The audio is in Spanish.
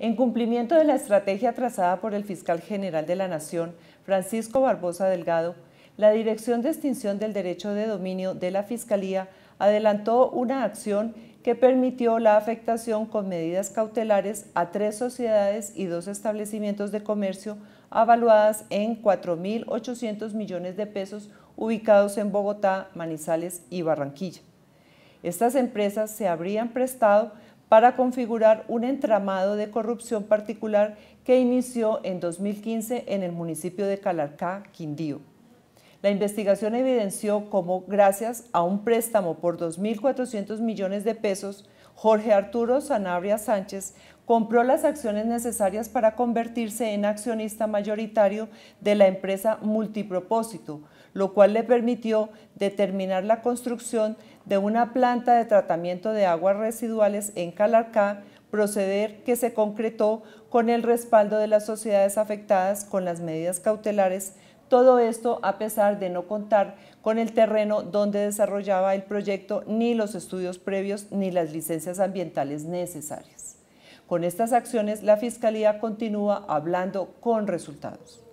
En cumplimiento de la estrategia trazada por el fiscal general de la Nación, Francisco Barbosa Delgado, la Dirección de Extinción del Derecho de Dominio de la Fiscalía adelantó una acción que permitió la afectación con medidas cautelares a tres sociedades y dos establecimientos de comercio avaluadas en 4.800 millones de pesos ubicados en Bogotá, Manizales y Barranquilla. Estas empresas se habrían prestado para configurar un entramado de corrupción particular que inició en 2015 en el municipio de Calarcá, Quindío. La investigación evidenció cómo, gracias a un préstamo por 2.400 millones de pesos, Jorge Arturo Sanabria Sánchez compró las acciones necesarias para convertirse en accionista mayoritario de la empresa Multipropósito, lo cual le permitió determinar la construcción de una planta de tratamiento de aguas residuales en Calarcá, proceder que se concretó con el respaldo de las sociedades afectadas con las medidas cautelares, todo esto a pesar de no contar con el terreno donde desarrollaba el proyecto ni los estudios previos ni las licencias ambientales necesarias. Con estas acciones, la Fiscalía continúa hablando con resultados.